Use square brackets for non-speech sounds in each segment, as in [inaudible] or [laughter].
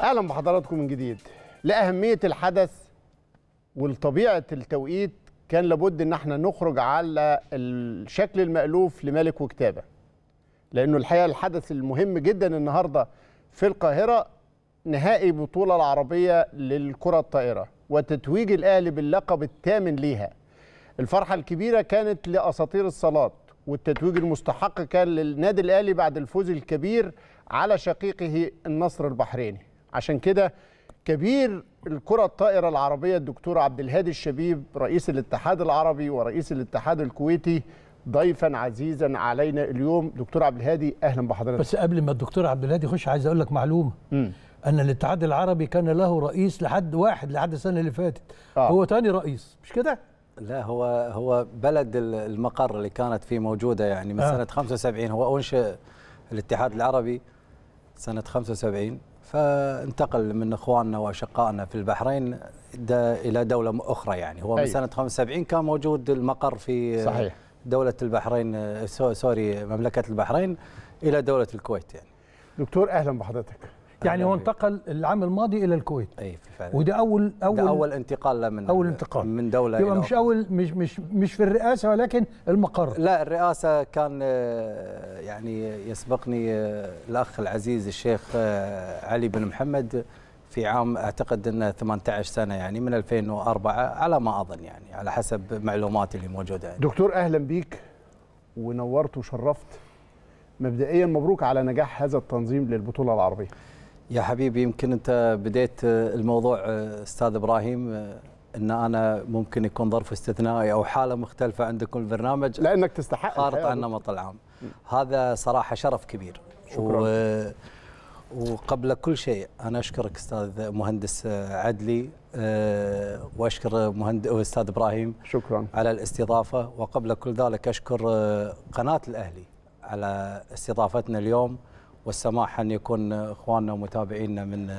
اهلا بحضراتكم من جديد لاهميه الحدث ولطبيعه التوقيت كان لابد ان احنا نخرج على الشكل المالوف لملك وكتابه لانه الحقيقه الحدث المهم جدا النهارده في القاهره نهائي بطوله العربيه للكره الطائره وتتويج الاهلي باللقب الثامن ليها الفرحه الكبيره كانت لاساطير الصالات والتتويج المستحق كان للنادي الاهلي بعد الفوز الكبير على شقيقه النصر البحريني عشان كده كبير الكرة الطائرة العربية الدكتور عبد الهادي الشبيب رئيس الاتحاد العربي ورئيس الاتحاد الكويتي ضيفا عزيزا علينا اليوم دكتور عبد الهادي اهلا بحضرتك بس قبل ما الدكتور عبد الهادي يخش عايز اقول لك معلومه م. ان الاتحاد العربي كان له رئيس لحد واحد لحد السنه اللي فاتت آه. هو تاني رئيس مش كده لا هو هو بلد المقر اللي كانت فيه موجوده يعني من آه. سنه 75 هو انشئ الاتحاد العربي سنه 75 فانتقل من اخواننا واشقائنا في البحرين الى دوله اخرى يعني هو من أيوة. سنه 75 كان موجود المقر في صحيح. دوله البحرين سوري مملكه البحرين الى دوله الكويت يعني دكتور اهلا بحضرتك يعني, يعني هو انتقل العام الماضي الى الكويت اي فعلا وده اول اول ده اول انتقال له من اول انتقال من دوله يبقى مش اول مش مش مش في الرئاسه ولكن المقر لا الرئاسه كان آه، يعني يسبقني آه، الاخ العزيز الشيخ آه، علي بن محمد في عام اعتقد انه 18 سنه يعني من 2004 على ما اظن يعني على حسب معلوماتي اللي موجوده يعني. دكتور اهلا بيك ونورت وشرفت مبدئيا مبروك على نجاح هذا التنظيم للبطوله العربيه يا حبيبي يمكن انت بديت الموضوع آه، استاذ ابراهيم آه، ان انا ممكن يكون ظرف استثنائي او حاله مختلفه عندكم البرنامج لانك تستحق خارط عن النمط العام هذا صراحه شرف كبير شكرا و... وقبل كل شيء انا اشكرك استاذ مهندس آه، عدلي واشكر مهند... استاذ ابراهيم شكرا على الاستضافه وقبل كل ذلك اشكر قناه الاهلي على استضافتنا اليوم والسماح أن يكون إخواننا ومتابعينا من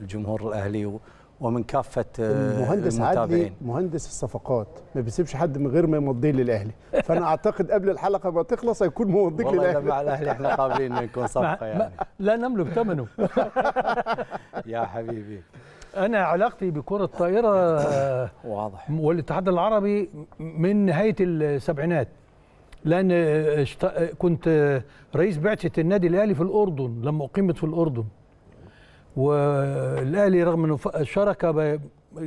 الجمهور الأهلي ومن كافة المهندس عادلي مهندس الصفقات ما بيسيبش حد من غير ما يمضيه للأهلي فأنا أعتقد قبل الحلقة ما تخلص هيكون موديك للأهلي والله مع الأهلي احنا قابلين نكون صفقة يعني لا نملك ثمنه [laughs] يا حبيبي انا علاقتي بكره الطائره واضح والاتحاد العربي من نهايه السبعينات لان كنت رئيس بعثه النادي الاهلي في الاردن لما اقيمت في الاردن والاهلي رغم انه شارك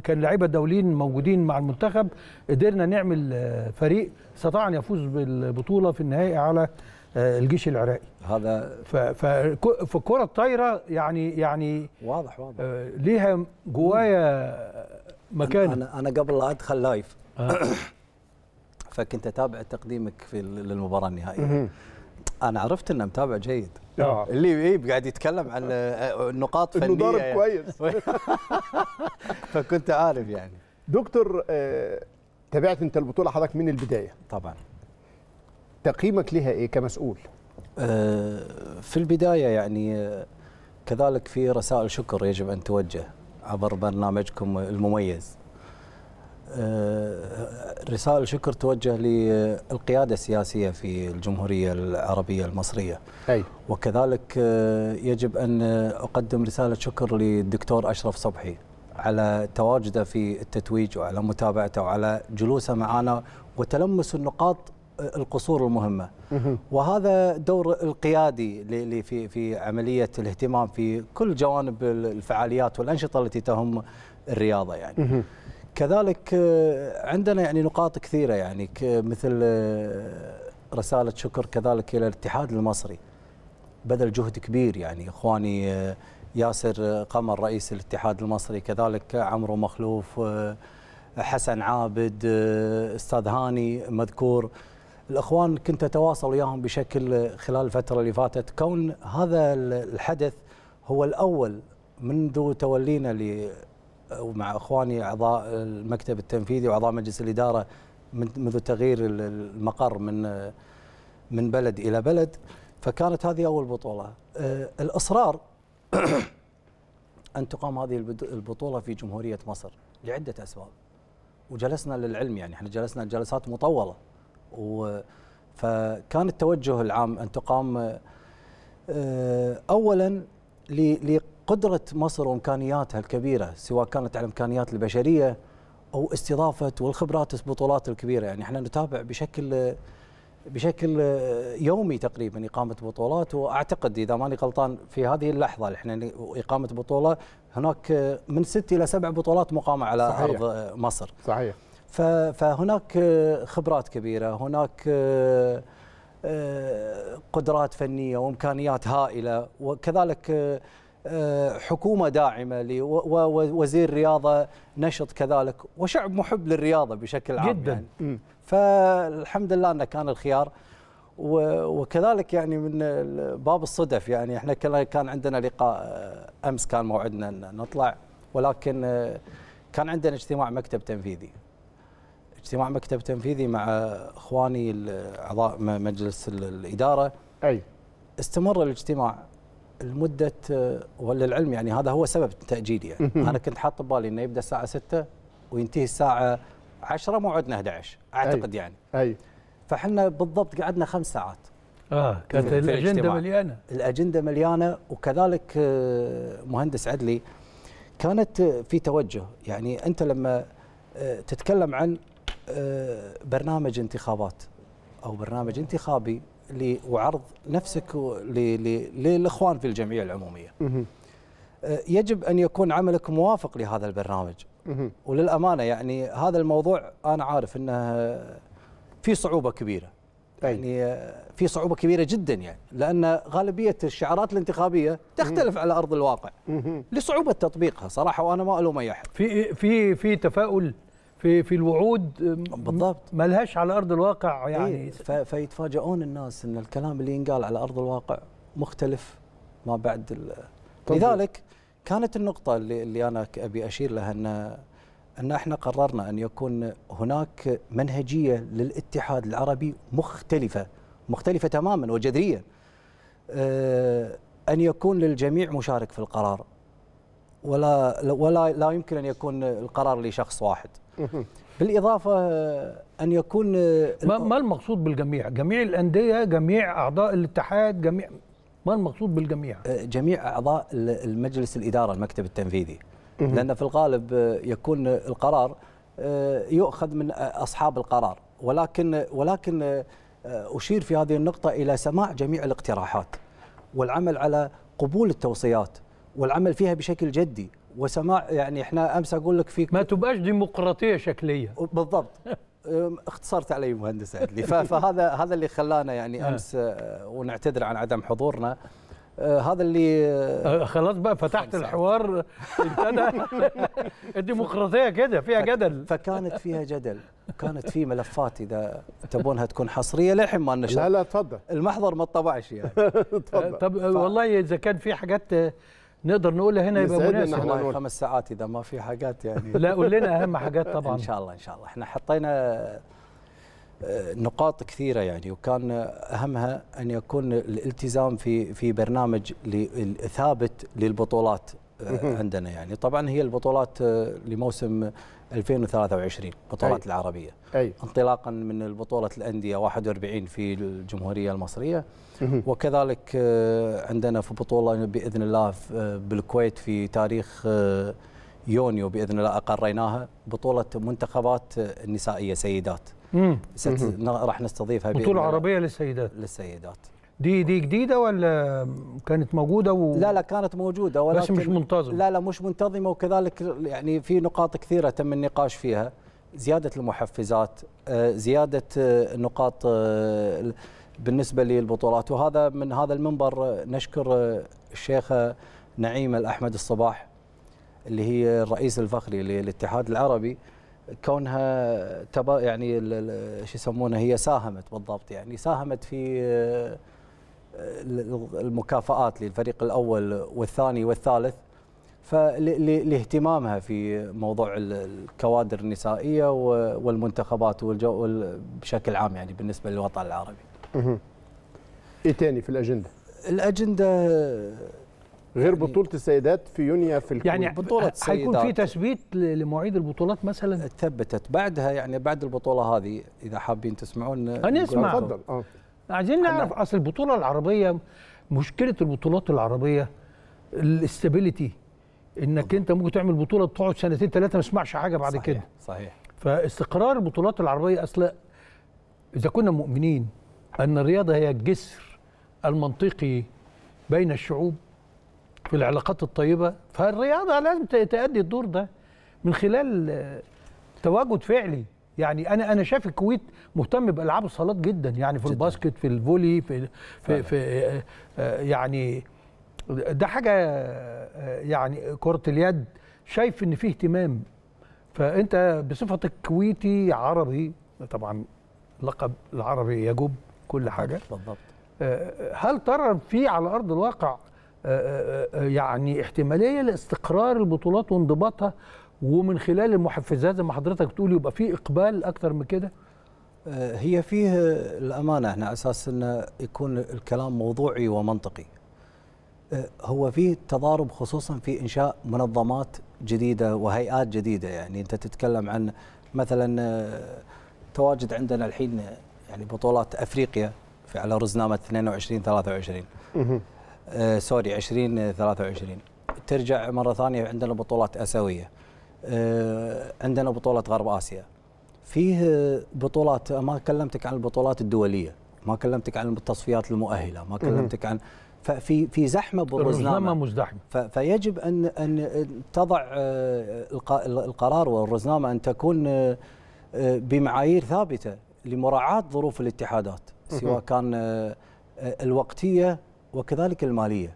كان لعيبه دوليين موجودين مع المنتخب قدرنا نعمل فريق استطاع ان يفوز بالبطوله في النهائي على آه، الجيش العراقي هذا فالكره الطايره يعني يعني واضح واضح آه، ليها جوايا مكان انا انا قبل لا ادخل لايف فكنت اتابع تقديمك في للمباراه النهائيه انا عرفت انه متابع جيد آه. اللي اي قاعد يتكلم عن آه، آه، نقاط فنيه ضارب يعني. كويس [laughs] فكنت عارف يعني دكتور آه، تابعت انت البطوله حضرتك من البدايه طبعا تقييمك لها ايه كمسؤول في البدايه يعني كذلك في رسائل شكر يجب ان توجه عبر برنامجكم المميز آه، رسالة شكر توجه للقيادة السياسية في الجمهورية العربية المصرية أي. وكذلك آه، يجب أن أقدم رسالة شكر للدكتور أشرف صبحي على تواجده في التتويج وعلى متابعته وعلى جلوسه معنا وتلمس النقاط آه، القصور المهمة وهذا دور القيادي في في عملية الاهتمام في كل جوانب الفعاليات والأنشطة التي تهم الرياضة يعني كذلك آه، عندنا يعني نقاط كثيرة يعني مثل آه، رسالة شكر كذلك إلى الاتحاد المصري بذل جهد كبير يعني إخواني آه، ياسر قمر رئيس الاتحاد المصري كذلك عمرو مخلوف حسن عابد استاذ هاني مذكور الاخوان كنت اتواصل وياهم بشكل خلال الفتره اللي فاتت كون هذا الحدث هو الاول منذ تولينا ومع اخواني اعضاء المكتب التنفيذي واعضاء مجلس الاداره منذ تغيير المقر من من بلد الى بلد فكانت هذه اول بطوله آه، الاصرار [clears throat] ان تقام هذه البطوله في جمهوريه مصر لعده اسباب وجلسنا للعلم يعني احنا جلسنا جلسات مطوله و فكان التوجه العام ان تقام آه، اولا قدرة مصر وإمكانياتها الكبيرة سواء كانت على الإمكانيات البشرية أو استضافة والخبرات البطولات الكبيرة يعني احنا نتابع بشكل بشكل يومي تقريبا إقامة بطولات وأعتقد إذا ماني غلطان في هذه اللحظة احنا إقامة بطولة هناك من ست إلى سبع بطولات مقامة على صحيح. أرض مصر صحيح فهناك خبرات كبيرة هناك آه، قدرات فنية وإمكانيات هائلة وكذلك حكومة داعمة ووزير رياضة نشط كذلك وشعب محب للرياضة بشكل عام جدا يعني فالحمد لله أنه كان الخيار وكذلك يعني من باب الصدف يعني احنا كان عندنا لقاء آه، امس كان موعدنا ان نطلع ولكن آه، كان عندنا اجتماع مكتب تنفيذي اجتماع مكتب تنفيذي مع اخواني اعضاء مجلس الاداره اي استمر الاجتماع لمده آه، وللعلم يعني هذا هو سبب التأجيل يعني انا كنت حاط ببالي انه يبدا الساعه 6 وينتهي الساعه 10 موعدنا 11 اعتقد أي. يعني اي فاحنا بالضبط قعدنا خمس ساعات اه كانت الاجنده مليانه الاجنده مليانه وكذلك آه، مهندس عدلي كانت آه، في توجه يعني انت لما تتكلم عن برنامج انتخابات او برنامج انتخابي وعرض نفسك للاخوان في الجمعيه العموميه. أه، يجب ان يكون عملك موافق لهذا البرنامج. وللامانه يعني هذا الموضوع انا عارف انه في صعوبه كبيره. يعني أه، في صعوبه كبيره جدا يعني لان غالبيه الشعارات الانتخابيه تختلف على ارض الواقع لصعوبه تطبيقها صراحه وانا ما الوم اي احد. في في في تفاؤل في في الوعود بالضبط ما لهاش على ارض الواقع إيه، يعني إيه فيتفاجئون الناس ان الكلام اللي ينقال على ارض الواقع مختلف ما بعد لذلك كانت النقطه اللي, اللي انا ابي اشير لها ان ان احنا قررنا ان يكون هناك منهجيه للاتحاد العربي مختلفه مختلفه تماما وجذريا آه، ان يكون للجميع مشارك في القرار ولا ولا لا يمكن ان يكون القرار لشخص واحد بالاضافه ان يكون ما, ما المقصود بالجميع؟ جميع الانديه، جميع اعضاء الاتحاد، جميع ما المقصود بالجميع؟ آه، جميع اعضاء المجلس الاداره المكتب التنفيذي لان في الغالب آه، يكون القرار آه، يؤخذ من اصحاب القرار ولكن ولكن اشير في هذه النقطه الى سماع جميع الاقتراحات والعمل على قبول التوصيات والعمل فيها بشكل جدي وسماع يعني احنا امس اقول لك في ما تبقاش ديمقراطيه شكليه بالضبط اختصرت علي مهندس عدلي [laughs] فهذا هذا اللي خلانا يعني نعم. امس أه، ونعتذر عن عدم حضورنا أه، هذا اللي أه، خلاص بقى فتحت الحوار [laughs] الديمقراطيه كده فيها جدل فكانت فيها جدل كانت في ملفات اذا تبونها تكون حصريه للحين ما نشر لا لا تفضل المحضر ما اتطبعش يعني [laughs] تفضل طب والله اذا كان في حاجات نقدر نقولها هنا يبقى مناسب احنا خمس ساعات اذا ما في حاجات يعني [laughs] لا قول لنا اهم حاجات طبعا ان شاء الله ان شاء الله احنا حطينا آه، نقاط كثيره يعني وكان اهمها ان يكون الالتزام في في برنامج ثابت للبطولات آه، عندنا يعني طبعا هي البطولات آه، لموسم 2023 بطولات أي. العربيه أي. انطلاقا من البطوله الانديه 41 في الجمهوريه المصريه وكذلك آه، عندنا في بطوله باذن الله آه، بالكويت في تاريخ آه، يونيو باذن الله اقريناها بطوله منتخبات النسائيه سيدات راح نستضيفها بطوله عربيه للسيدات للسيدات دي دي جديده ولا كانت موجوده و... لا لا كانت موجوده ولكن بس مش منتظمه لا لا مش منتظمه وكذلك يعني في نقاط كثيره تم النقاش فيها زياده المحفزات آه، زياده آه، نقاط آه، بالنسبه للبطولات وهذا من هذا المنبر نشكر الشيخه نعيمه الاحمد الصباح اللي هي الرئيس الفخري للاتحاد العربي كونها تبا يعني شو يسمونه هي ساهمت بالضبط يعني ساهمت في المكافآت للفريق الأول والثاني والثالث فلاهتمامها في موضوع الكوادر النسائية والمنتخبات والجو بشكل عام يعني بالنسبة للوطن العربي إيه تاني في الأجندة؟ الأجندة غير يعني بطولة السيدات في يونيو في الكويت يعني بطولة السيدات هيكون في تثبيت لمواعيد البطولات مثلا ثبتت بعدها يعني بعد البطولة هذه إذا حابين تسمعون نسمع تفضل آه. عايزين نعرف اصل البطوله العربيه مشكله البطولات العربيه الاستابيليتي انك انت ممكن تعمل بطوله تقعد سنتين ثلاثه ما تسمعش حاجه بعد صحيح. كده صحيح فاستقرار البطولات العربيه اصل اذا كنا مؤمنين ان الرياضه هي الجسر المنطقي بين الشعوب في العلاقات الطيبه فالرياضه لازم تأدي الدور ده من خلال آه، تواجد فعلي يعني انا انا شايف الكويت مهتم بالعاب الصالات جدا يعني في جداً. الباسكت في الفولي في في, في آه، يعني ده حاجه آه، يعني كره اليد شايف ان فيه اهتمام فانت بصفتك كويتي عربي طبعا لقب العربي يجب كل حاجه بالضبط آه، هل ترى في على ارض الواقع يعني احتماليه لاستقرار البطولات وانضباطها ومن خلال المحفزات زي ما حضرتك بتقول يبقى في اقبال اكثر من كده آه، هي فيه الامانه احنا اساس انه يكون الكلام موضوعي ومنطقي آه، هو فيه تضارب خصوصا في انشاء منظمات جديده وهيئات جديده يعني انت تتكلم عن مثلا آه، تواجد عندنا الحين يعني بطولات افريقيا في على رزنامه 22 23 سوري 20 23 ترجع مره ثانيه عندنا بطولات اسيويه آه، عندنا بطولة غرب آسيا فيه بطولات ما كلمتك عن البطولات الدولية ما كلمتك عن التصفيات المؤهلة ما كلمتك عن ففي في زحمه بالرزنامه مزدحمه فيجب ان ان تضع آه، القرار والرزنامه ان تكون آه، بمعايير ثابته لمراعاه ظروف الاتحادات سواء كان الوقتيه وكذلك الماليه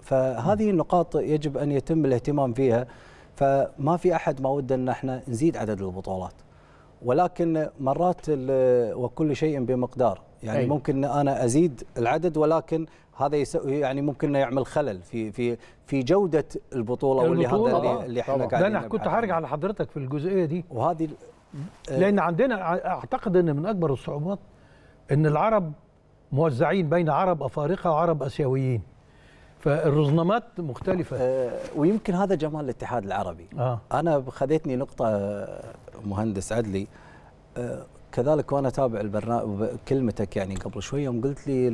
فهذه النقاط يجب ان يتم الاهتمام فيها فما في احد ما وده ان احنا نزيد عدد البطولات ولكن مرات وكل شيء بمقدار يعني أي. ممكن انا ازيد العدد ولكن هذا يعني ممكن يعمل خلل في في في جوده البطوله, البطولة واللي هذا اللي, آه، اللي احنا قاعدين ده انا كنت هرجع لحضرتك في الجزئيه دي وهذه آه، لان عندنا آه، اعتقد ان من اكبر الصعوبات ان العرب موزعين بين عرب افارقه وعرب اسيويين فالرزنامات مختلفة آه ويمكن هذا جمال الاتحاد العربي آه. أنا خذيتني نقطة آه، مهندس عدلي آه كذلك وأنا أتابع البرنامج كلمتك يعني قبل شوي يوم قلت لي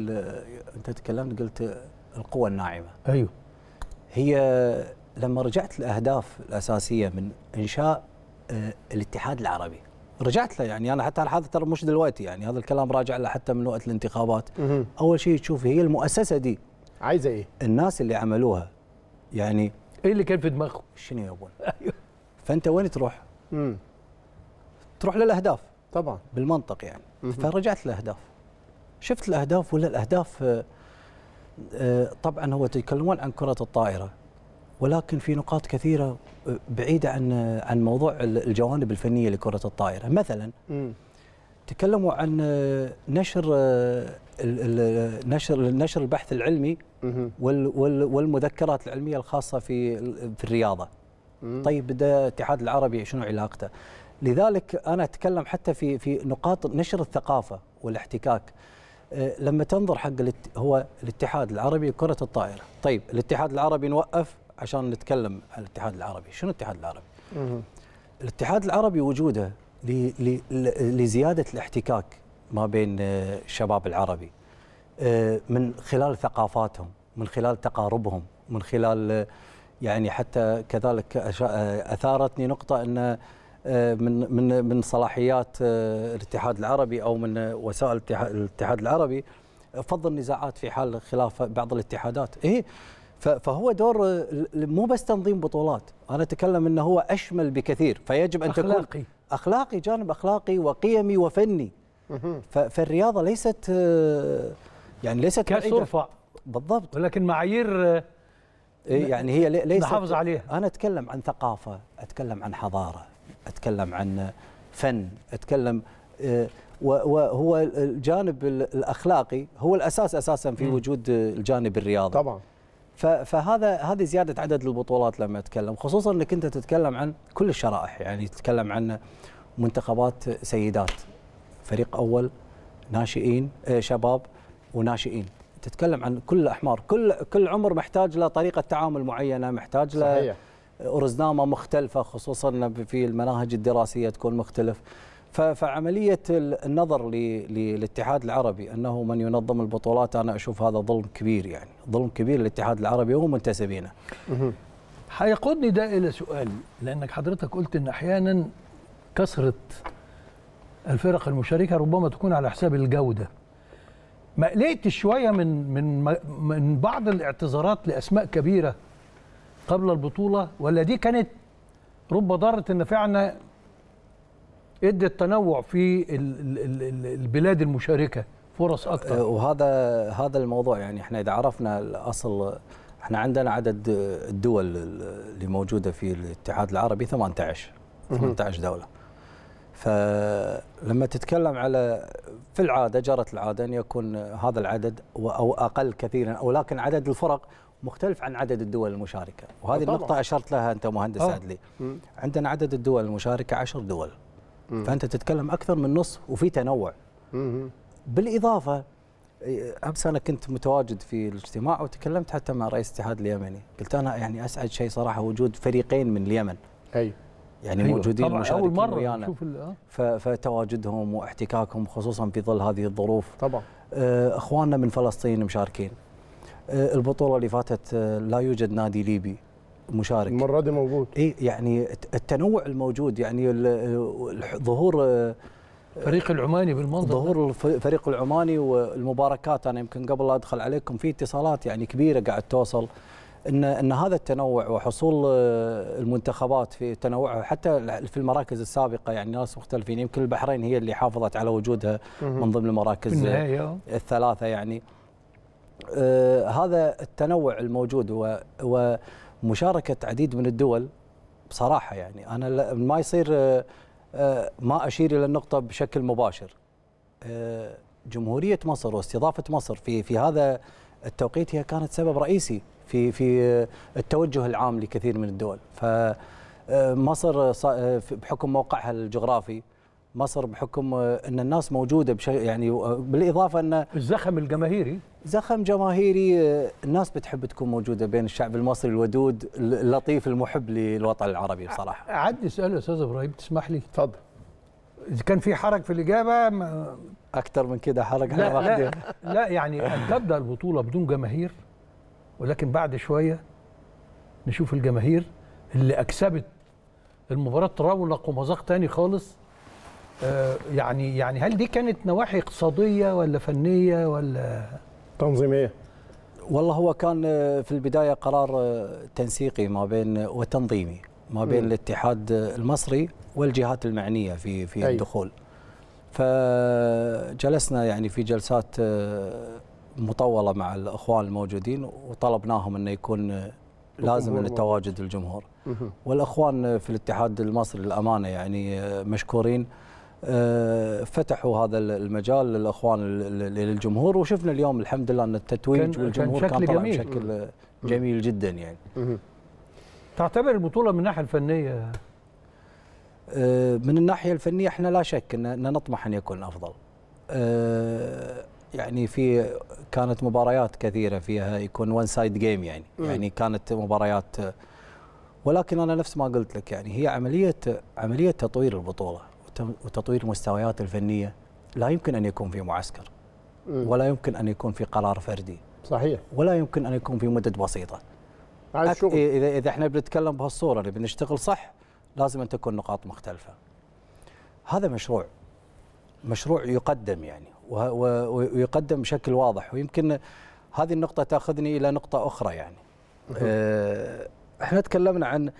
أنت تكلمت قلت القوة الناعمة أيوه هي لما رجعت الأهداف الأساسية من إنشاء آه الاتحاد العربي رجعت له يعني انا حتى هذا ترى مش دلوقتي يعني هذا الكلام راجع له حتى من وقت الانتخابات اول شيء تشوف هي المؤسسه دي عايزه ايه الناس اللي عملوها يعني ايه اللي كان في دماغهم شنو يبون أيوه. فانت وين تروح امم تروح للاهداف طبعا بالمنطق يعني مم. فرجعت للاهداف شفت الاهداف ولا الاهداف آه، آه، طبعا هو يتكلمون عن كره الطائره ولكن في نقاط كثيره آه، بعيده عن عن موضوع الجوانب الفنيه لكره الطائره مثلا مم. تكلموا عن نشر نشر نشر البحث العلمي والمذكرات العلميه الخاصه في في الرياضه. طيب ده الاتحاد العربي شنو علاقته؟ لذلك انا اتكلم حتى في في نقاط نشر الثقافه والاحتكاك. آه، لما تنظر حق هو الاتحاد العربي كره الطائره، طيب الاتحاد العربي نوقف عشان نتكلم عن الاتحاد العربي، شنو الاتحاد العربي؟ الاتحاد العربي وجوده لزياده الاحتكاك ما بين آه، الشباب العربي آه، من خلال ثقافاتهم من خلال تقاربهم من خلال آه، يعني حتى كذلك اثارتني نقطه ان من من من صلاحيات الاتحاد العربي او من وسائل الاتحاد العربي فض النزاعات في حال خلاف بعض الاتحادات إيه؟ فهو دور مو بس تنظيم بطولات انا اتكلم انه هو اشمل بكثير فيجب ان أخلاقي. تكون اخلاقي جانب اخلاقي وقيمي وفني فالرياضه ليست يعني ليست كاس ارفع بالضبط ولكن معايير إيه، يعني هي ليست نحافظ عليها انا اتكلم عن ثقافه اتكلم عن حضاره اتكلم عن فن اتكلم إيه، وهو الجانب الاخلاقي هو الاساس اساسا في وجود الجانب الرياضي طبعا فهذا هذه زياده عدد البطولات لما اتكلم خصوصا انك انت تتكلم عن كل الشرائح يعني تتكلم عن منتخبات سيدات فريق اول ناشئين آه، شباب وناشئين تتكلم عن كل الاحمار كل كل عمر محتاج له طريقه تعامل معينه محتاج له رزنامه مختلفه خصوصا في المناهج الدراسيه تكون مختلف فعمليه النظر للاتحاد العربي انه من ينظم البطولات انا اشوف هذا ظلم كبير يعني ظلم كبير للاتحاد العربي ومنتسبينه هيقودني ده الى سؤال لانك حضرتك قلت ان احيانا كثره الفرق المشاركه ربما تكون على حساب الجوده مقلقت شويه من من من بعض الاعتذارات لاسماء كبيره قبل البطوله ولا دي كانت رب ضاره فعلا ادى التنوع في البلاد المشاركه فرص اكثر أه، وهذا هذا الموضوع يعني احنا اذا عرفنا الاصل احنا عندنا عدد الدول اللي موجوده في الاتحاد العربي 18 18 دوله فلما تتكلم على في العاده جرت العاده ان يكون هذا العدد او اقل كثيرا ولكن عدد الفرق مختلف عن عدد الدول المشاركه وهذه طبعا. النقطه اشرت لها انت مهندس أوه. عدلي عندنا عدد الدول المشاركه عشر دول مم. فانت تتكلم اكثر من نصف وفي تنوع مم. بالاضافه امس انا كنت متواجد في الاجتماع وتكلمت حتى مع رئيس الاتحاد اليمني قلت انا يعني اسعد شيء صراحه وجود فريقين من اليمن اي يعني أيوة. موجودين طبعا اول مره ويانا نشوف آه. فتواجدهم واحتكاكهم خصوصا في ظل هذه الظروف طبعا آه، اخواننا من فلسطين مشاركين آه، البطوله اللي فاتت لا يوجد نادي ليبي مشارك المره دي موجود اي يعني التنوع الموجود يعني ظهور الفريق العماني بالمنظر ظهور الفريق العماني والمباركات انا يمكن قبل لا ادخل عليكم في اتصالات يعني كبيره قاعد توصل ان ان هذا التنوع وحصول آه، المنتخبات في تنوعها حتى في المراكز السابقه يعني ناس مختلفين يمكن البحرين هي اللي حافظت على وجودها من ضمن المراكز آه. الثلاثه يعني آه، هذا التنوع الموجود ومشاركه عديد من الدول بصراحه يعني انا ما يصير ما اشير الى النقطه بشكل مباشر جمهوريه مصر واستضافه مصر في في هذا التوقيت هي كانت سبب رئيسي في في آه، التوجه العام لكثير من الدول فمصر آه، آه، بحكم موقعها الجغرافي مصر بحكم ان الناس موجوده بشيء يعني بالاضافه ان الزخم الجماهيري زخم جماهيري الناس بتحب تكون موجوده بين الشعب المصري الودود اللطيف المحب للوطن العربي بصراحه. عدي اسال استاذ ابراهيم تسمح لي؟ تفضل اذا كان في حرج في الاجابه ما اكثر من كده حرج لا, لا, لا يعني ان تبدا البطوله بدون جماهير ولكن بعد شويه نشوف الجماهير اللي اكسبت المباراه رونق ومذاق تاني خالص آه يعني يعني هل دي كانت نواحي اقتصاديه ولا فنيه ولا تنظيميه والله هو كان آه، في البدايه قرار آه، تنسيقي ما بين آه، وتنظيمي ما بين م. الاتحاد المصري والجهات المعنيه في في أي. الدخول فجلسنا يعني في جلسات مطوله مع الاخوان الموجودين وطلبناهم انه يكون لازم التواجد الجمهور والاخوان في الاتحاد المصري للامانه يعني آه، مشكورين آه، فتحوا هذا المجال للاخوان للجمهور وشفنا اليوم الحمد لله ان التتويج والجمهور كان, كان جميل. بشكل جميل جدا يعني تعتبر البطوله من الناحيه الفنيه آه، من الناحيه الفنيه احنا لا شك ان نطمح ان يكون افضل يعني في كانت مباريات كثيره فيها يكون وان سايد جيم يعني م. يعني كانت مباريات ولكن انا نفس ما قلت لك يعني هي عمليه عمليه تطوير البطوله وتطوير المستويات الفنيه لا يمكن ان يكون في معسكر م. ولا يمكن ان يكون في قرار فردي صحيح ولا يمكن ان يكون في مدد بسيطه اذا اذا احنا بنتكلم بهالصوره اللي بنشتغل صح لازم ان تكون نقاط مختلفه هذا مشروع مشروع يقدم يعني ويقدم بشكل واضح ويمكن هذه النقطة تاخذني إلى نقطة أخرى يعني آه، احنا تكلمنا عن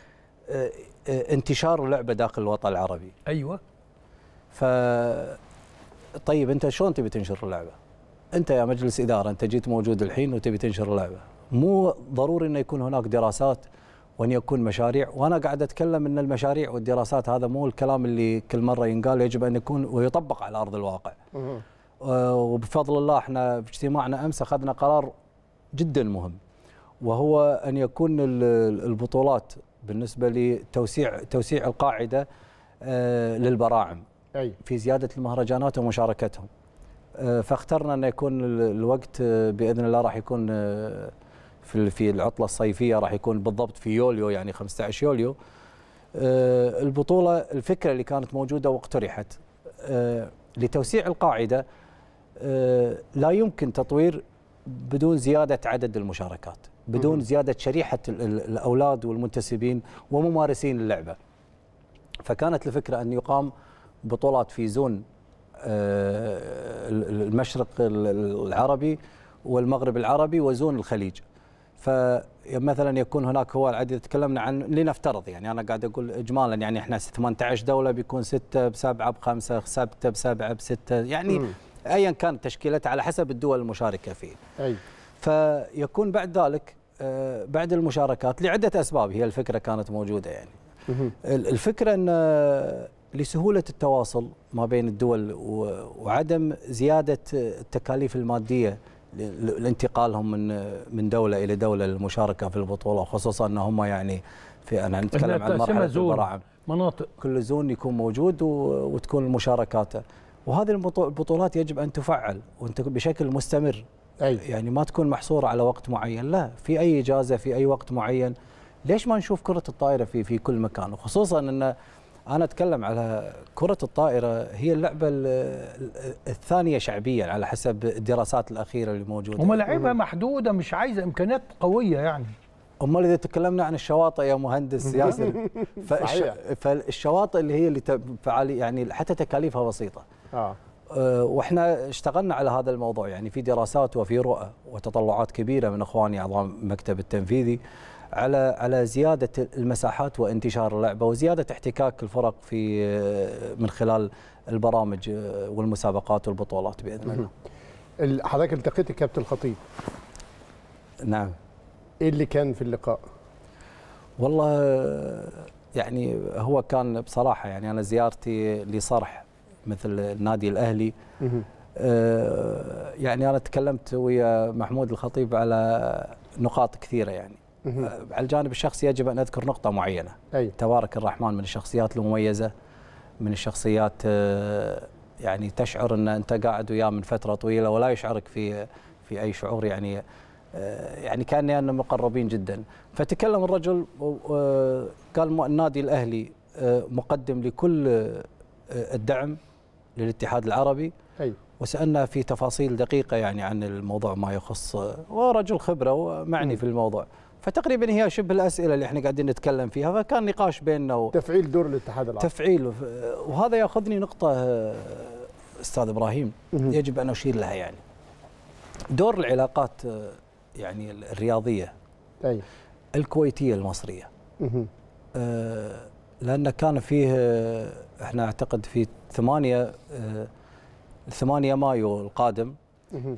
آه، آه، انتشار اللعبة داخل الوطن العربي أيوة ف طيب أنت شلون تبي تنشر اللعبة أنت يا مجلس إدارة أنت جيت موجود الحين وتبي تنشر اللعبة مو ضروري أن يكون هناك دراسات وأن يكون مشاريع وأنا قاعد أتكلم أن المشاريع والدراسات هذا مو الكلام اللي كل مرة ينقال يجب أن يكون ويطبق على أرض الواقع وبفضل الله احنا في اجتماعنا امس اخذنا قرار جدا مهم وهو ان يكون البطولات بالنسبه لتوسيع توسيع القاعده آه، للبراعم أي. في زياده المهرجانات ومشاركتهم آه، فاخترنا ان يكون الوقت آه، باذن الله راح يكون في في العطله الصيفيه راح يكون بالضبط في يوليو يعني 15 يوليو البطوله الفكره اللي كانت موجوده واقترحت لتوسيع القاعده آه، لا يمكن تطوير بدون زياده عدد المشاركات بدون زياده شريحه الاولاد والمنتسبين وممارسين اللعبه فكانت الفكره ان يقام بطولات في زون آه، المشرق العربي والمغرب العربي وزون الخليج فمثلا يكون هناك هو العدد تكلمنا عن لنفترض يعني انا قاعد اقول اجمالا يعني احنا 18 دوله بيكون سته بسبعه بخمسه سته بسبعه بسته يعني م. ايا كانت تشكيلتها على حسب الدول المشاركه فيه. اي فيكون بعد ذلك آه، بعد المشاركات لعده اسباب هي الفكره كانت موجوده يعني. الفكره ان آه، لسهوله التواصل ما بين الدول وعدم زياده آه، التكاليف الماديه لانتقالهم من من دوله الى دوله للمشاركه في البطوله خصوصا ان هم يعني في انا نتكلم عن مرحله البراعم مناطق كل زون يكون موجود وتكون المشاركات وهذه البطولات يجب ان تفعل وانت بشكل مستمر أي. يعني ما تكون محصوره على وقت معين لا في اي اجازه في اي وقت معين ليش ما نشوف كره الطائره في في كل مكان وخصوصا ان انا اتكلم على كره الطائره هي اللعبه الثانيه شعبيا على حسب الدراسات الاخيره اللي موجوده وملاعبها محدوده مش عايزه امكانيات قويه يعني امال اذا تكلمنا عن الشواطئ يا مهندس [laughs] ياسر فالشواطئ اللي هي اللي فعالي يعني حتى تكاليفها بسيطه آه. آه. واحنا اشتغلنا على هذا الموضوع يعني في دراسات وفي رؤى وتطلعات كبيره من اخواني اعضاء المكتب التنفيذي على على زياده المساحات وانتشار اللعبه وزياده احتكاك الفرق في آه، من خلال البرامج آه، والمسابقات والبطولات باذن الله. حضرتك التقيت الكابتن الخطيب. نعم. ايه اللي كان في اللقاء؟ والله يعني هو كان بصراحه يعني انا زيارتي لصرح مثل النادي الاهلي آه، يعني انا تكلمت ويا محمود الخطيب على نقاط كثيره يعني آه، على الجانب الشخصي يجب ان اذكر نقطه معينه أي. تبارك الرحمن من الشخصيات المميزه من الشخصيات آه، يعني تشعر ان انت قاعد وياه من فتره طويله ولا يشعرك في في اي شعور يعني يعني كان انا مقربين جدا فتكلم الرجل قال النادي الاهلي مقدم لكل الدعم للاتحاد العربي أيوه. وسالنا في تفاصيل دقيقه يعني عن الموضوع ما يخص ورجل خبره ومعني م. في الموضوع فتقريبا هي شبه الاسئله اللي احنا قاعدين نتكلم فيها فكان نقاش بيننا و... تفعيل دور الاتحاد العربي تفعيل وهذا ياخذني نقطه استاذ ابراهيم م. يجب ان اشير لها يعني دور العلاقات يعني الرياضيه أيوه. الكويتيه المصريه م. أه، لان كان فيه احنا اعتقد في 8 8 آه، مايو القادم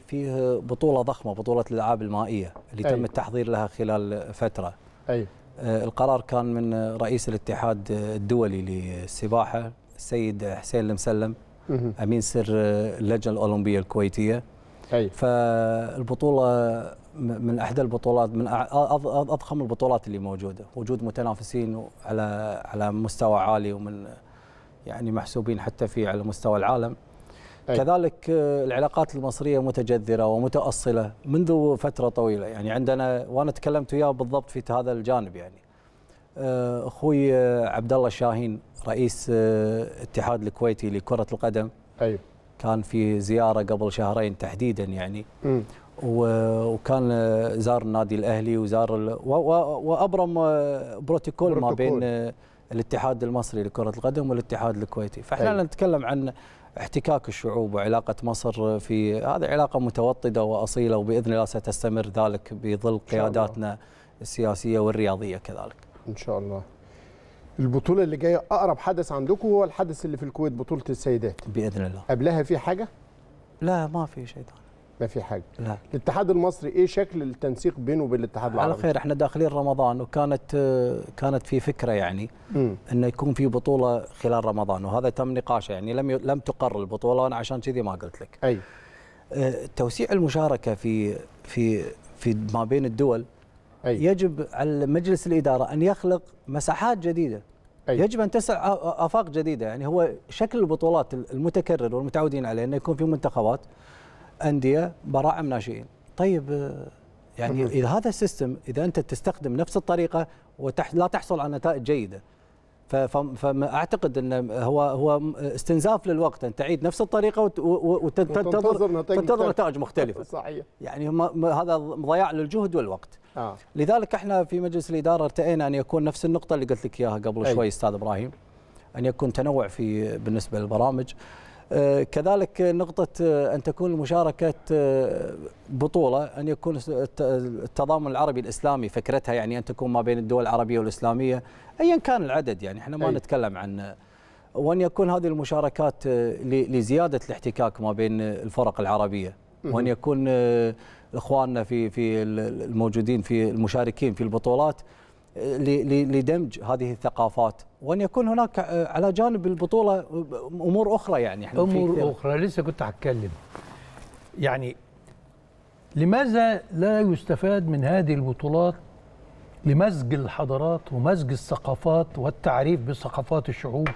فيه بطوله ضخمه بطوله الالعاب المائيه اللي أي. تم التحضير لها خلال فتره اي آه، القرار كان من رئيس الاتحاد الدولي للسباحه السيد حسين المسلم امين سر اللجنه آه، الاولمبيه الكويتيه أي. فالبطوله من احدى البطولات من اضخم البطولات اللي موجوده وجود متنافسين على على مستوى عالي ومن يعني محسوبين حتى في على مستوى العالم أي. كذلك آه، العلاقات المصريه متجذره ومتاصله منذ فتره طويله يعني عندنا وانا تكلمت وياه بالضبط في هذا الجانب يعني آه، اخوي آه، عبد الله الشاهين رئيس الاتحاد الكويتي لكره القدم ايوه كان في زياره قبل شهرين تحديدا يعني م. وكان زار النادي الاهلي وزار وابرم بروتوكول ما بين الاتحاد المصري لكرة القدم والاتحاد الكويتي فإحنا أيوة. نتكلم عن احتكاك الشعوب وعلاقة مصر في هذه علاقة متوطدة وأصيلة وبإذن الله ستستمر ذلك بظل قياداتنا السياسية والرياضية كذلك إن شاء الله البطولة اللي جاية أقرب حدث عندكم هو الحدث اللي في الكويت بطولة السيدات بإذن الله قبلها في حاجة؟ لا ما في شيء ثاني ما في حاجه لا. الاتحاد المصري ايه شكل التنسيق بينه وبين الاتحاد العربي على خير احنا داخلين رمضان وكانت كانت في فكره يعني م. انه يكون في بطوله خلال رمضان وهذا تم نقاشه يعني لم لم تقر البطوله وانا عشان كذي ما قلت لك اي آه، توسيع المشاركه في في في ما بين الدول أي. يجب على مجلس الاداره ان يخلق مساحات جديده أي. يجب ان تسع افاق جديده يعني هو شكل البطولات المتكرر والمتعودين عليه انه يكون في منتخبات انديه براعم ناشئين طيب آه، يعني اذا هذا السيستم اذا انت تستخدم نفس الطريقه لا تحصل على نتائج جيده فاعتقد ان هو هو استنزاف للوقت ان تعيد نفس الطريقه وتنتظر تنتظر نتائج مختلفه صحيح يعني هذا ضياع للجهد والوقت آه. لذلك احنا في مجلس الاداره ارتئينا ان يكون نفس النقطه اللي قلت لك اياها قبل أي. شوي استاذ ابراهيم ان يكون تنوع في بالنسبه للبرامج آه، كذلك نقطة آه، أن تكون المشاركة آه، بطولة أن يكون التضامن العربي الإسلامي فكرتها يعني أن تكون ما بين الدول العربية والإسلامية أيا كان العدد يعني إحنا ما أي. نتكلم عن وأن يكون هذه المشاركات لزيادة الاحتكاك ما بين الفرق العربية وأن يكون إخواننا في في الموجودين في المشاركين في البطولات لدمج هذه الثقافات وان يكون هناك آه، على جانب البطوله آه، امور اخرى يعني احنا امور اخرى لسه كنت هتكلم يعني لماذا لا يستفاد من هذه البطولات لمزج الحضارات ومزج الثقافات والتعريف بثقافات الشعوب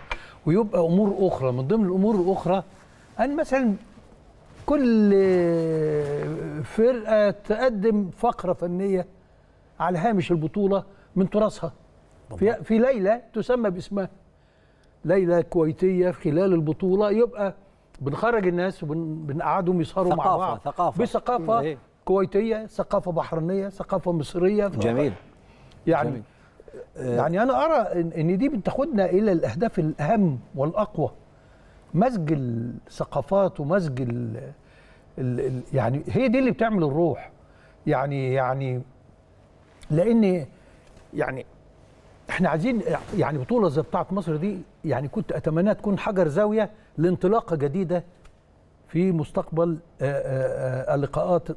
ويبقى امور اخرى من ضمن الامور الاخرى ان مثلا كل آه، فرقه تقدم فقره فنيه على هامش البطوله من تراثها في, في ليلة تسمى باسمها ليلة كويتية في خلال البطولة يبقى بنخرج الناس وبنقعدهم يسهروا مع بعض ثقافة بثقافة إيه؟ كويتية ثقافة بحرينية ثقافة مصرية جميل يعني جميل. آه، يعني أنا أرى إن دي بتاخدنا إلى الأهداف الأهم والأقوى مزج الثقافات ومزج الـ الـ يعني هي دي اللي بتعمل الروح يعني يعني لأن يعني احنا عايزين يعني بطوله زي بتاعه مصر دي يعني كنت اتمناها تكون حجر زاويه لانطلاقه جديده في مستقبل آه، آه، آه، اللقاءات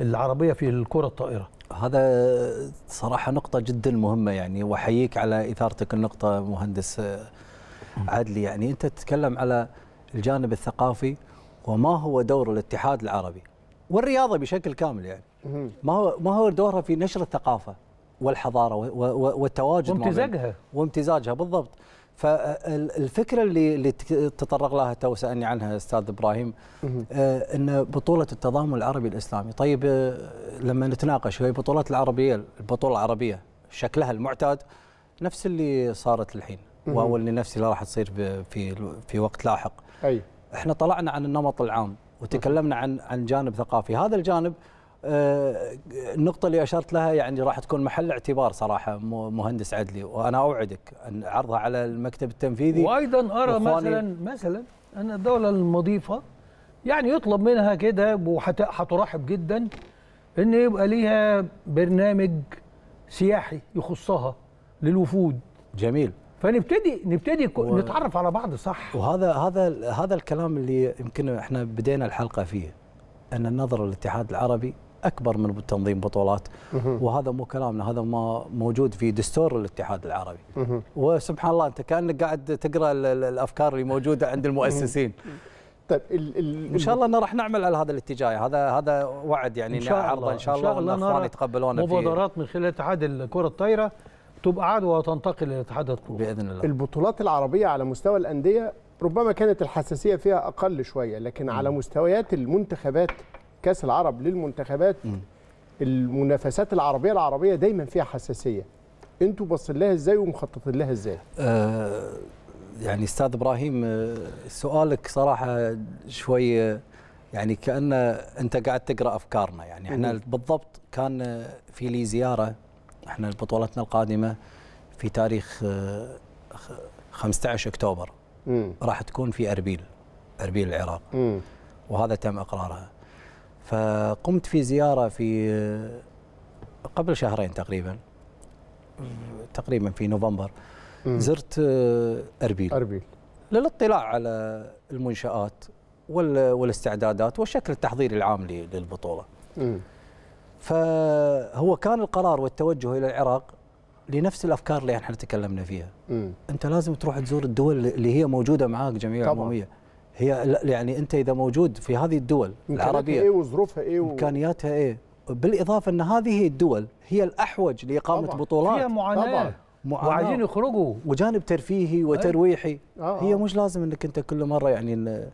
العربيه في الكره الطائره هذا صراحه نقطه جدا مهمه يعني واحييك على اثارتك النقطه مهندس عدلي يعني انت تتكلم على الجانب الثقافي وما هو دور الاتحاد العربي والرياضه بشكل كامل يعني ما هو ما هو دورها في نشر الثقافه والحضاره والتواجد وامتزاجها وامتزاجها بالضبط فالفكره اللي اللي تطرق لها تو سالني عنها استاذ ابراهيم آه، ان بطوله التضامن العربي الاسلامي طيب آه، لما نتناقش هي البطولات العربيه البطوله العربيه شكلها المعتاد نفس اللي صارت الحين واول نفس اللي راح تصير في في وقت لاحق اي احنا طلعنا عن النمط العام وتكلمنا عن عن جانب ثقافي هذا الجانب آه، النقطة اللي أشرت لها يعني راح تكون محل اعتبار صراحة مهندس عدلي وأنا أوعدك أن عرضها على المكتب التنفيذي وأيضا أرى مثلا مثلا أن الدولة المضيفة يعني يطلب منها كده وهترحب جدا أن يبقى ليها برنامج سياحي يخصها للوفود جميل فنبتدي نبتدي و... نتعرف على بعض صح وهذا هذا هذا الكلام اللي يمكن احنا بدينا الحلقة فيه أن النظرة للاتحاد العربي اكبر من تنظيم بطولات وهذا مو كلامنا هذا ما موجود في دستور الاتحاد العربي وسبحان الله انت كانك قاعد تقرا الافكار اللي موجوده عند المؤسسين طيب ال ال ان شاء الله راح نعمل على هذا الاتجاه هذا هذا وعد يعني ان شاء الله ان شاء الله, الله الاخوان يتقبلونه مبادرات من خلال اتحاد الكره الطايره تبقى عاد وتنتقل الى اتحاد الكره باذن الله البطولات العربيه على مستوى الانديه ربما كانت الحساسيه فيها اقل شويه لكن على مستويات المنتخبات كاس العرب للمنتخبات م. المنافسات العربيه العربيه دايما فيها حساسيه انتوا باصين لها ازاي ومخططين لها ازاي آه يعني استاذ ابراهيم آه، سؤالك صراحه شوي آه، يعني كانه انت قاعد تقرا افكارنا يعني احنا م. بالضبط كان آه، في لي زياره احنا بطولتنا القادمه في تاريخ 15 اكتوبر راح تكون في اربيل اربيل العراق م. وهذا تم اقرارها فقمت في زيارة في قبل شهرين تقريبا تقريبا في نوفمبر زرت آه، أربيل أربيل للاطلاع على المنشآت والاستعدادات والشكل التحضيري العام للبطولة فهو كان القرار والتوجه إلى العراق لنفس الافكار اللي احنا تكلمنا فيها م. انت لازم تروح تزور الدول اللي هي موجوده معاك جميع العموميه هي يعني انت اذا موجود في هذه الدول العربيه ايه وظروفها ايه و... امكانياتها ايه بالاضافه ان هذه الدول هي الاحوج لاقامه طبعًا. بطولات هي معاناه معاناه وعايزين يخرجوا وجانب ترفيهي وترويحي إيه. آه. هي آه. مش لازم انك انت كل مره يعني إن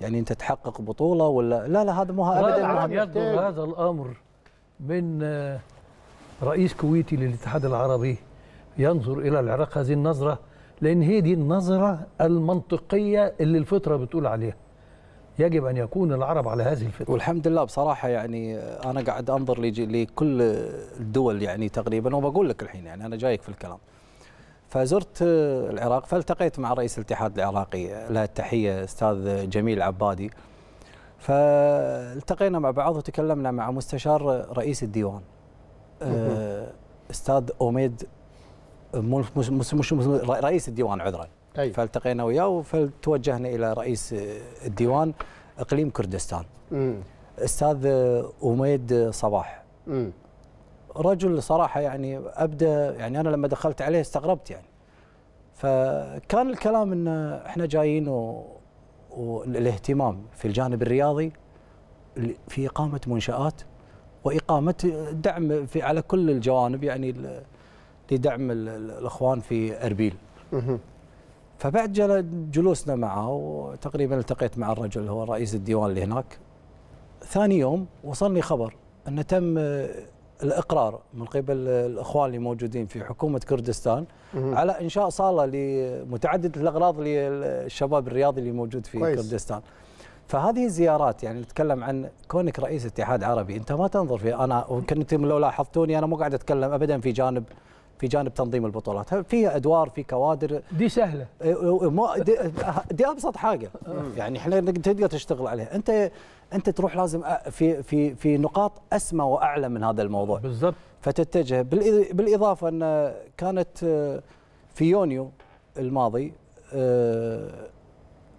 يعني انت تحقق بطوله ولا لا لا هذا مو ابدا يصدر هذا الامر من آه، رئيس كويتي للاتحاد العربي ينظر الى العراق هذه النظره لأن هي دي النظرة المنطقية اللي الفطرة بتقول عليها يجب أن يكون العرب على هذه الفطرة والحمد لله بصراحة يعني أنا قاعد أنظر لكل الدول يعني تقريبا وبقول لك الحين يعني أنا جايك في الكلام فزرت العراق فالتقيت مع رئيس الاتحاد العراقي له التحية أستاذ جميل عبادي فالتقينا مع بعض وتكلمنا مع مستشار رئيس الديوان آه، أستاذ أوميد مش مش مش رئيس الديوان عذرا أي. طيب. فالتقينا وياه فتوجهنا الى رئيس الديوان اقليم كردستان م. استاذ اميد صباح م. رجل صراحه يعني ابدا يعني انا لما دخلت عليه استغربت يعني فكان الكلام ان احنا جايين و... والاهتمام في الجانب الرياضي في اقامه منشات واقامه دعم في على كل الجوانب يعني لدعم الاخوان في اربيل. فبعد جلوسنا معه وتقريبا التقيت مع الرجل هو رئيس الديوان اللي هناك. ثاني يوم وصلني خبر ان تم الاقرار من قبل الاخوان اللي موجودين في حكومه كردستان على انشاء صاله لمتعدده الاغراض للشباب الرياضي اللي موجود في كويس. كردستان. فهذه الزيارات يعني نتكلم عن كونك رئيس اتحاد عربي انت ما تنظر في انا يمكن انتم لو لاحظتوني انا مو قاعد اتكلم ابدا في جانب في جانب تنظيم البطولات في ادوار في كوادر دي سهله إيه، إيه، إيه، دي, دي ابسط حاجه يعني احنا تقدر تشتغل عليها انت انت تروح لازم في في في نقاط اسمى واعلى من هذا الموضوع بالضبط فتتجه بالاضافه ان كانت آه، في يونيو الماضي آه،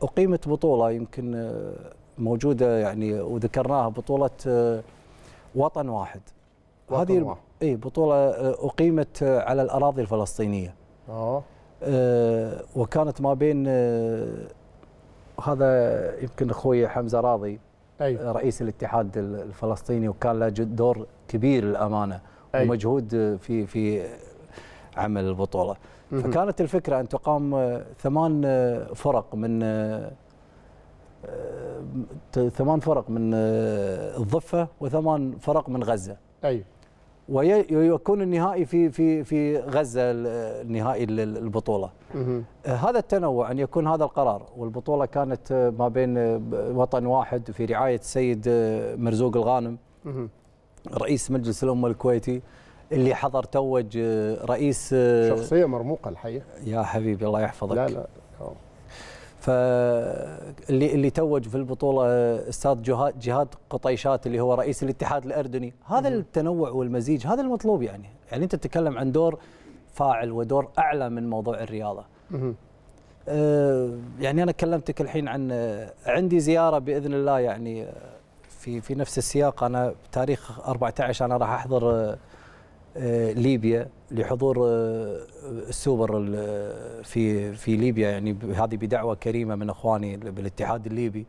اقيمت بطوله يمكن آه، موجوده يعني وذكرناها بطوله وطن واحد وهذه اي بطوله آه، اقيمت آه، على الاراضي الفلسطينيه اه, آه، وكانت ما بين هذا يمكن اخوي حمزه راضي أيوة. رئيس الاتحاد الفلسطيني وكان له دور كبير الامانه أيوة. ومجهود في في عمل البطوله فكانت الفكره ان تقام ثمان فرق من ثمان فرق من الضفه وثمان فرق من غزه ايوه ويكون النهائي في في في غزه النهائي البطوله آه، هذا التنوع ان يكون هذا القرار والبطوله كانت آه، ما بين آه، وطن واحد في رعايه السيد مرزوق الغانم رئيس مجلس الامه الكويتي اللي حضر توج رئيس شخصيه مرموقه الحقيقه يا حبيبي الله يحفظك لا لا فاللي اللي توج في البطوله آه، استاذ جهاد جهاد قطيشات اللي هو رئيس الاتحاد الاردني هذا التنوع والمزيج هذا المطلوب يعني يعني انت تتكلم عن دور فاعل ودور اعلى من موضوع الرياضه آه، يعني انا كلمتك الحين عن آه، عندي زياره باذن الله يعني في في نفس السياق انا بتاريخ 14 انا راح احضر ليبيا لحضور آه، السوبر آه، في في ليبيا يعني هذه بدعوه كريمه من اخواني بالاتحاد الليبي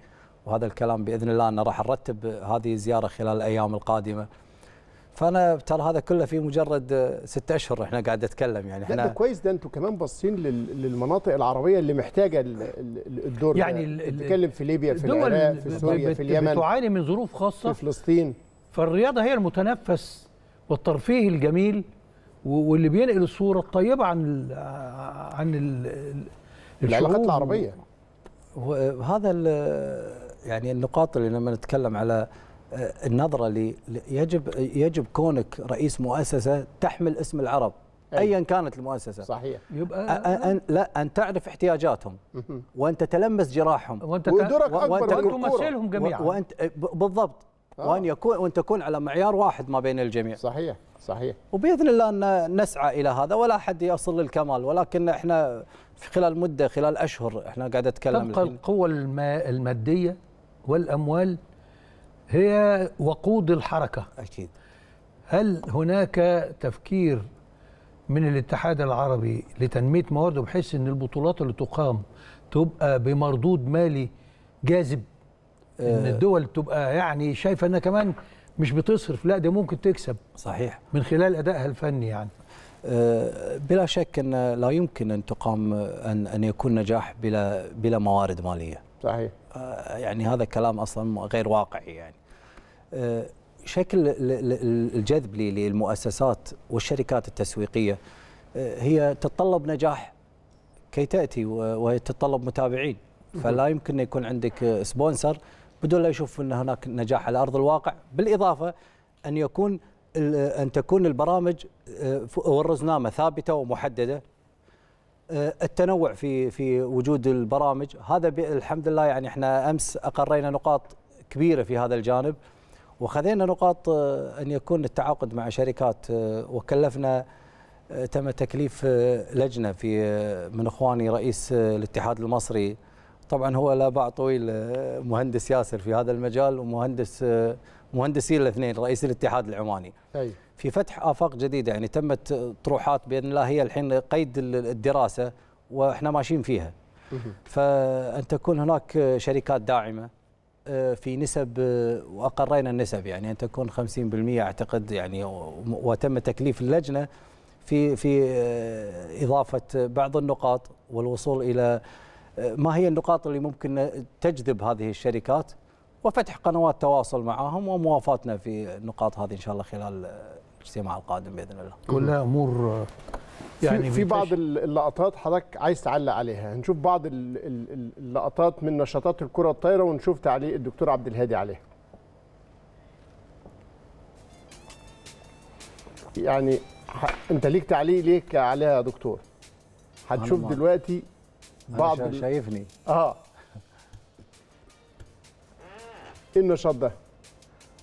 وهذا الكلام باذن الله انا راح ارتب هذه الزياره خلال الايام القادمه فانا ترى هذا كله في مجرد آه، ست اشهر احنا قاعد نتكلم يعني احنا ده كويس ده انتم كمان باصين للمناطق العربيه اللي محتاجه الدور يعني نتكلم في ليبيا في العراق في سوريا في اليمن بتعاني من ظروف خاصه في فلسطين فالرياضه هي المتنفس والترفيه الجميل واللي بينقل الصوره الطيبه عن الـ عن الـ العلاقات العربيه وهذا يعني النقاط اللي لما نتكلم على آه، النظره لي يجب يجب كونك رئيس مؤسسه تحمل اسم العرب ايا كانت المؤسسه صحيح يبقى أه، أه، أن لا ان تعرف احتياجاتهم وان تتلمس جراحهم وانت وانت تمثلهم جميعا وانت بالضبط آه. وان يكون وان تكون على معيار واحد ما بين الجميع صحيح صحيح وباذن الله ان نسعى الى هذا ولا احد يصل للكمال ولكن احنا في خلال مده خلال اشهر احنا قاعد نتكلم تبقى القوه الماديه والاموال هي وقود الحركه اكيد هل هناك تفكير من الاتحاد العربي لتنميه موارده بحيث ان البطولات اللي تقام تبقى بمردود مالي جاذب ان آه. الدول تبقى يعني شايفه انها كمان مش بتصرف لا دي ممكن تكسب صحيح من خلال ادائها الفني يعني آه، بلا شك ان لا يمكن ان تقام ان ان يكون نجاح بلا بلا موارد ماليه صحيح آه، يعني هذا كلام اصلا غير واقعي يعني شكل الجذب للمؤسسات والشركات التسويقيه هي تتطلب نجاح كي تاتي وهي تتطلب متابعين فلا يمكن يكون عندك سبونسر بدون لا يشوف ان هناك نجاح على ارض الواقع بالاضافه ان يكون ان تكون البرامج آه، والرزنامه ثابته ومحدده آه، التنوع في في وجود البرامج هذا الحمد لله يعني احنا امس اقرينا نقاط كبيره في هذا الجانب وخذينا نقاط آه، ان يكون التعاقد مع شركات وكلفنا تم تكليف لجنه في من اخواني رئيس الاتحاد المصري طبعا هو لا باع طويل آه، مهندس ياسر في هذا المجال ومهندس آه، مهندسين الاثنين رئيس الاتحاد العماني أي. في فتح افاق جديده يعني تمت طروحات باذن الله هي الحين قيد الدراسه واحنا ماشيين فيها فان تكون هناك شركات داعمه آه، في نسب واقرينا النسب يعني ان تكون 50% اعتقد يعني وتم تكليف اللجنه في في اضافه بعض النقاط والوصول الى ما هي النقاط اللي ممكن تجذب هذه الشركات وفتح قنوات تواصل معهم وموافاتنا في النقاط هذه ان شاء الله خلال الاجتماع القادم باذن الله. كلها امور يعني في بعض اللقطات حضرتك عايز تعلق عليها، هنشوف بعض اللقطات من نشاطات الكره الطايره ونشوف تعليق الدكتور عبد الهادي عليها. يعني انت ليك تعليق ليك عليها يا دكتور. هتشوف دلوقتي بعض شايفني اه ايه النشاط ده؟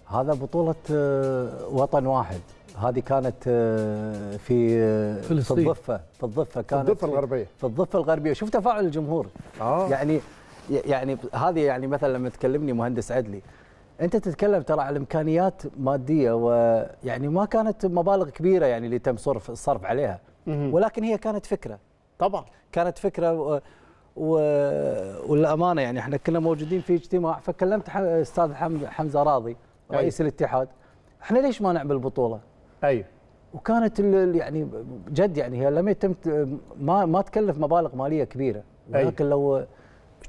هذا بطولة آه، وطن واحد هذه كانت آه، آه، في فلسطين. في الضفة في الضفة كانت في الضفة الغربية في الضفة الغربية شوف تفاعل الجمهور آه. يعني يعني هذه يعني مثلا لما تكلمني مهندس عدلي انت تتكلم ترى على امكانيات ماديه ويعني ما كانت مبالغ كبيره يعني اللي تم صرف الصرف عليها ولكن هي كانت فكره طبعا كانت فكره و... والامانه يعني احنا كنا موجودين في اجتماع فكلمت استاذ حمزه راضي رئيس أي. الاتحاد احنا ليش ما نعمل بطوله؟ اي وكانت يعني جد يعني هي لم يتم ما ما تكلف مبالغ ماليه كبيره ولكن لو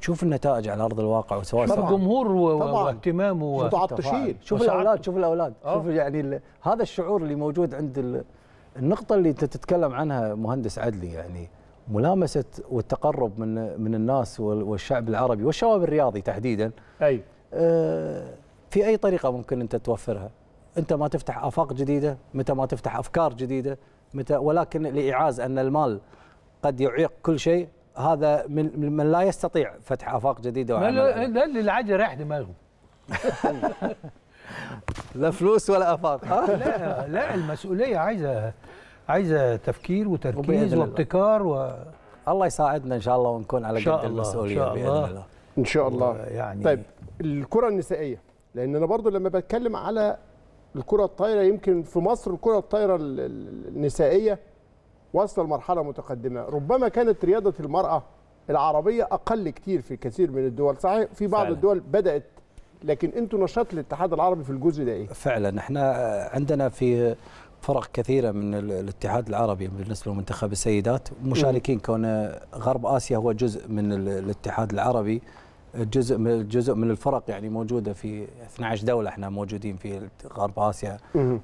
تشوف النتائج على ارض الواقع وسواء طبعا جمهور واهتمامه و... شوف الاولاد شوف الاولاد آه. شوف يعني ال... هذا الشعور اللي موجود عند ال... النقطه اللي انت تتكلم عنها مهندس عدلي يعني ملامسه والتقرب من من الناس والشعب العربي والشباب الرياضي تحديدا اي آه، في اي طريقه ممكن انت توفرها؟ انت ما تفتح افاق جديده، متى ما تفتح افكار جديده، متى ولكن لايعاز ان المال قد يعيق كل شيء هذا من من لا يستطيع فتح افاق جديده وعمل لا اللي العاجل رايح دماغه [laughs] لا فلوس ولا افاق لا لا المسؤوليه عايزه عايزه تفكير وتركيز وابتكار و... الله يساعدنا ان شاء الله ونكون على قد المسؤوليه شاء باذن الله. الله ان شاء الله يعني طيب الكره النسائيه لان انا برضو لما بتكلم على الكره الطايره يمكن في مصر الكره الطايره النسائيه واصله لمرحله متقدمه ربما كانت رياضه المراه العربيه اقل كتير في كثير من الدول صحيح في بعض فعلا. الدول بدات لكن انتوا نشاط الاتحاد العربي في الجزء ده ايه فعلا احنا عندنا في فرق كثيرة من الاتحاد العربي بالنسبة لمنتخب السيدات مشاركين كون غرب آسيا هو جزء من الاتحاد العربي جزء من جزء من الفرق يعني موجوده في 12 دوله احنا موجودين في غرب اسيا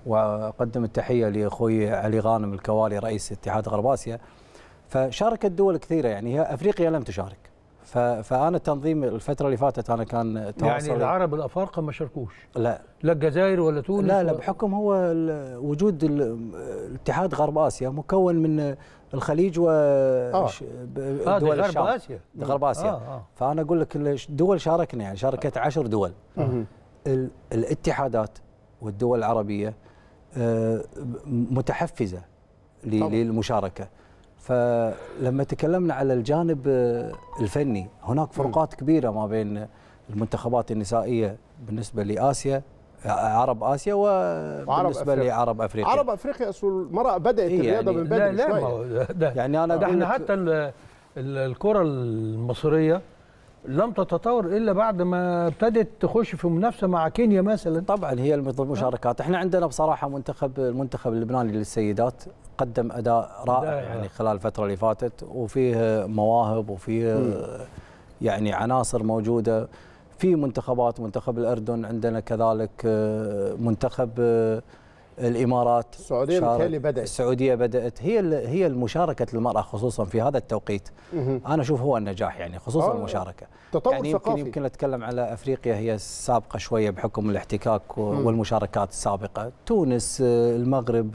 واقدم التحيه لاخوي علي غانم الكوالي رئيس اتحاد غرب اسيا فشاركت دول كثيره يعني افريقيا لم تشارك فانا التنظيم الفتره اللي فاتت انا كان يعني العرب الافارقه ما شاركوش لا لا الجزائر ولا تونس لا لا بحكم هو وجود الاتحاد غرب اسيا مكون من الخليج و آه. دول آه غرب اسيا غرب آه، اسيا آه آه. فانا اقول لك الدول شاركنا يعني شاركت عشر دول آه. الاتحادات والدول العربيه آه، متحفزه طبعا. للمشاركه فلما تكلمنا على الجانب الفني هناك فروقات كبيره ما بين المنتخبات النسائيه بالنسبه لاسيا عرب اسيا وبالنسبه لعرب افريقيا عرب افريقيا اصل المراه بدات إيه الرياضه يعني من بدري لا لا يعني انا ده احنا حتى الكره المصريه لم تتطور الا بعد ما ابتدت تخش في منافسه مع كينيا مثلا طبعا هي المشاركات احنا عندنا بصراحه منتخب المنتخب اللبناني للسيدات قدم اداء رائع يعني خلال الفتره اللي فاتت وفيه مواهب وفيه يعني عناصر موجوده في منتخبات منتخب الاردن عندنا كذلك آه، منتخب آه، الامارات السعوديه بالتالي بدات السعوديه بدات هي هي المشاركه المراه خصوصا في هذا التوقيت مه. انا اشوف هو النجاح يعني خصوصا آه. المشاركه تطور يعني يمكن يمكن اتكلم على افريقيا هي السابقه شويه بحكم الاحتكاك مه. والمشاركات السابقه تونس آه، المغرب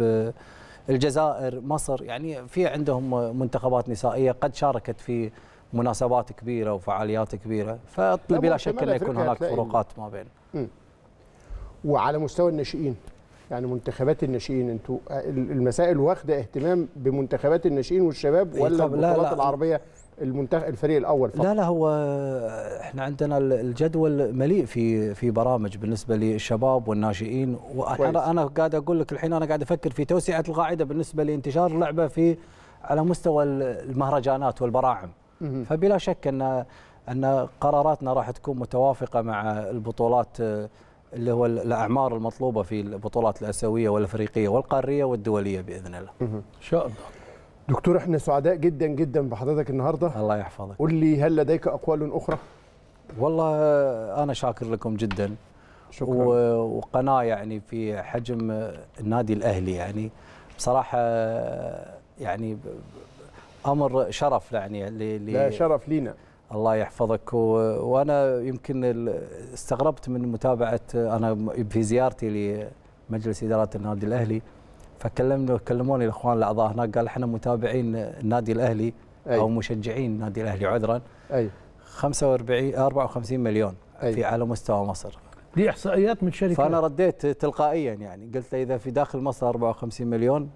الجزائر مصر يعني في عندهم منتخبات نسائيه قد شاركت في مناسبات كبيره وفعاليات كبيره بلا شك ان يكون هناك فروقات ما بين وعلى مستوى الناشئين يعني منتخبات الناشئين انتوا المسائل واخده اهتمام بمنتخبات الناشئين والشباب إيه، ولا البطولات العربيه المنتخب الفريق الاول فقط لا لا هو احنا عندنا الجدول مليء في في برامج بالنسبه للشباب والناشئين وانا انا قاعد اقول لك الحين انا قاعد افكر في توسعه القاعده بالنسبه لانتشار اللعبه في على مستوى المهرجانات والبراعم فبلا شك ان ان قراراتنا راح تكون متوافقه مع البطولات اللي هو الاعمار المطلوبه في البطولات الاسيويه والافريقيه والقاريه والدوليه باذن الله. ان شاء الله. دكتور احنا سعداء جدا جدا بحضرتك النهارده الله يحفظك قول لي هل لديك اقوال اخرى والله انا شاكر لكم جدا شكرا وقناه يعني في حجم النادي الاهلي يعني بصراحه يعني امر شرف يعني لي لا شرف لينا الله يحفظك و... وانا يمكن استغربت من متابعه انا في زيارتي لمجلس اداره النادي الاهلي فكلمني كلموني الاخوان الاعضاء هناك قال احنا متابعين النادي الاهلي أي. او مشجعين النادي الاهلي عذرا اي 45 54 مليون أي. في على مستوى مصر دي احصائيات من شركه فانا رديت تلقائيا يعني قلت اذا في داخل مصر 54 مليون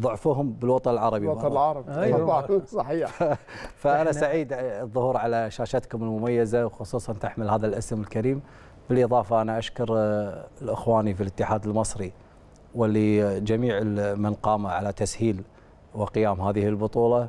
ضعفهم بالوطن العربي الوطن العربي أيوة. صحيح [laughs] فانا سعيد الظهور على شاشتكم المميزه وخصوصا تحمل هذا الاسم الكريم بالاضافه انا اشكر آه، الاخواني في الاتحاد المصري ولجميع من قام على تسهيل وقيام هذه البطولة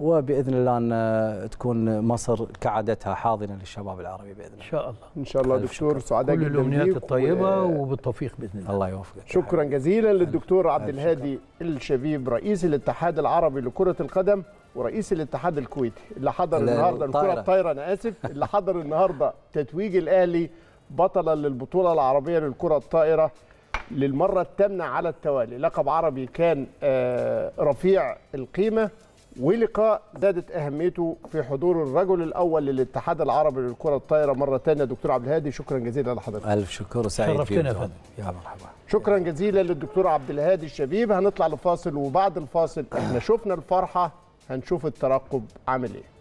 وباذن الله ان تكون مصر كعادتها حاضنه للشباب العربي باذن الله. ان شاء الله. ان شاء الله دكتور سعداء جدا كل الامنيات الطيبه و... وبالتوفيق باذن الله. الله يوفقك. شكرا جزيلا للدكتور عبد الهادي الشبيب رئيس الاتحاد العربي لكره القدم ورئيس الاتحاد الكويتي اللي حضر النهارده الكره الطايره انا اسف اللي حضر النهارده تتويج الاهلي بطلا للبطوله العربيه للكره الطائره للمرة الثامنة على التوالي لقب عربي كان آه، رفيع القيمة ولقاء زادت أهميته في حضور الرجل الأول للاتحاد العربي للكرة الطايرة مرة ثانية دكتور عبد الهادي شكرا جزيلا لحضرتك ألف شكر وسعيد فيك يا مرحبا شكرا جزيلا للدكتور عبد الهادي الشبيب هنطلع لفاصل وبعد الفاصل احنا شفنا الفرحة هنشوف الترقب عامل ايه